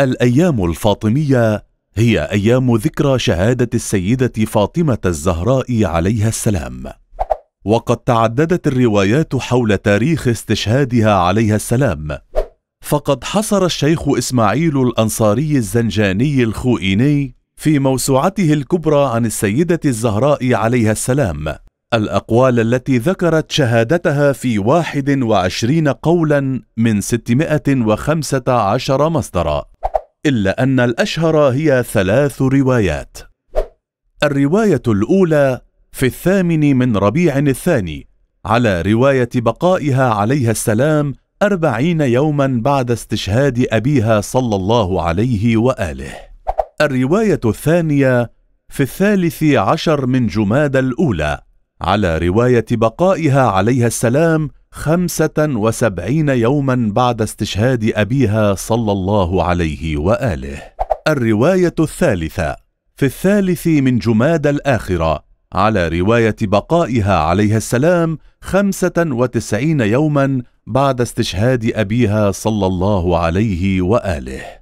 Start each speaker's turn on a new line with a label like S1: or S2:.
S1: الايام الفاطميه هي ايام ذكرى شهاده السيده فاطمه الزهراء عليها السلام وقد تعددت الروايات حول تاريخ استشهادها عليها السلام فقد حصر الشيخ اسماعيل الانصاري الزنجاني الخوئيني في موسوعته الكبرى عن السيده الزهراء عليها السلام الأقوال التي ذكرت شهادتها في 21 قولا من 615 مصدرا إلا أن الأشهر هي ثلاث روايات. الرواية الأولى في الثامن من ربيع الثاني على رواية بقائها عليها السلام أربعين يوما بعد استشهاد أبيها صلى الله عليه وآله. الرواية الثانية في الثالث عشر من جماد الأولى على رواية بقائها عليها السلام خمسة وسبعين يوما بعد استشهاد أبيها صلى الله عليه وآله الرواية الثالثة في الثالث من جماد الآخرة على رواية بقائها عليه السلام خمسة وتسعين يوما بعد استشهاد أبيها صلى الله عليه وآله